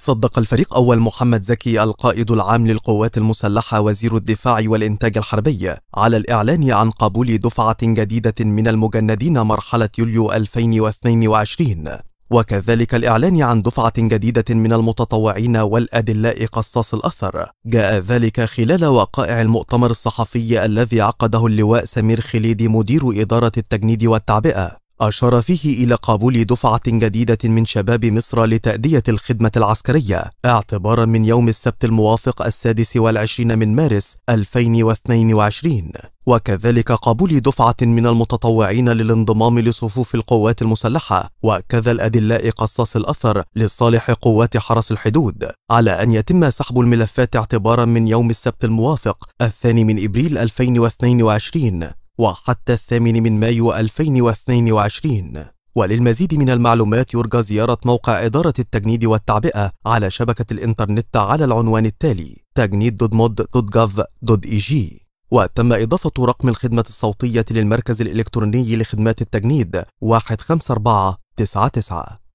صدق الفريق أول محمد زكي القائد العام للقوات المسلحة وزير الدفاع والإنتاج الحربي على الإعلان عن قبول دفعة جديدة من المجندين مرحلة يوليو 2022 وكذلك الإعلان عن دفعة جديدة من المتطوعين والأدلاء قصاص الأثر جاء ذلك خلال وقائع المؤتمر الصحفي الذي عقده اللواء سمير خليدي مدير إدارة التجنيد والتعبئة أشار فيه إلى قبول دفعة جديدة من شباب مصر لتأدية الخدمة العسكرية اعتبارا من يوم السبت الموافق السادس والعشرين من مارس 2022 وكذلك قبول دفعة من المتطوعين للانضمام لصفوف القوات المسلحة وكذا الأدلاء قصاص الأثر لصالح قوات حرس الحدود على أن يتم سحب الملفات اعتبارا من يوم السبت الموافق الثاني من إبريل 2022 وحتى الثامن من مايو 2022 وللمزيد من المعلومات يرجى زيارة موقع إدارة التجنيد والتعبئة على شبكة الإنترنت على العنوان التالي تجنيد.مود.gov.eg وتم إضافة رقم الخدمة الصوتية للمركز الإلكتروني لخدمات التجنيد 15499